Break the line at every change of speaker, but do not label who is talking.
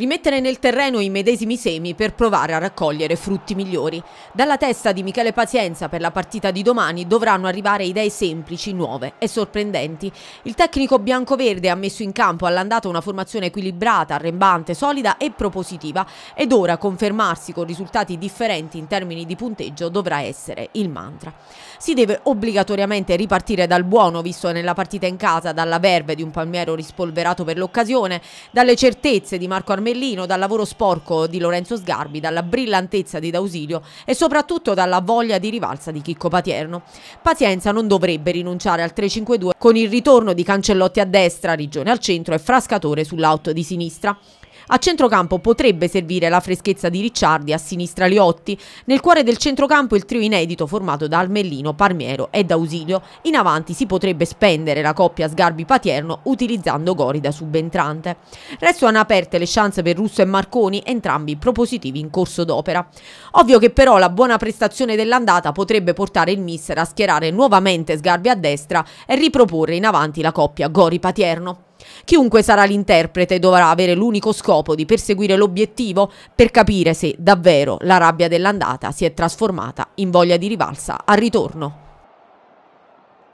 rimettere nel terreno i medesimi semi per provare a raccogliere frutti migliori. Dalla testa di Michele Pazienza per la partita di domani dovranno arrivare idee semplici, nuove e sorprendenti. Il tecnico biancoverde ha messo in campo all'andata una formazione equilibrata, arrembante, solida e propositiva ed ora confermarsi con risultati differenti in termini di punteggio dovrà essere il mantra. Si deve obbligatoriamente ripartire dal buono visto nella partita in casa, dalla verve di un palmiero rispolverato per l'occasione, dalle certezze di Marco Armenico camellino dal lavoro sporco di Lorenzo Sgarbi, dalla brillantezza di D'Ausilio e soprattutto dalla voglia di rivalsa di Chicco Patierno. Pazienza non dovrebbe rinunciare al 3-5-2 con il ritorno di Cancellotti a destra, Rigione al centro e Frascatore sull'out di sinistra. A centrocampo potrebbe servire la freschezza di Ricciardi, a sinistra Liotti. Nel cuore del centrocampo il trio inedito formato da Almellino, Parmiero e D'Ausilio. In avanti si potrebbe spendere la coppia Sgarbi-Patierno utilizzando Gori da subentrante. Restano aperte le chance circostanze per Russo e Marconi, entrambi propositivi in corso d'opera. Ovvio che però la buona prestazione dell'andata potrebbe portare il mister a schierare nuovamente Sgarbi a destra e riproporre in avanti la coppia Gori-Patierno. Chiunque sarà l'interprete dovrà avere l'unico scopo di perseguire l'obiettivo per capire se davvero la rabbia dell'andata si è trasformata in voglia di rivalsa al ritorno.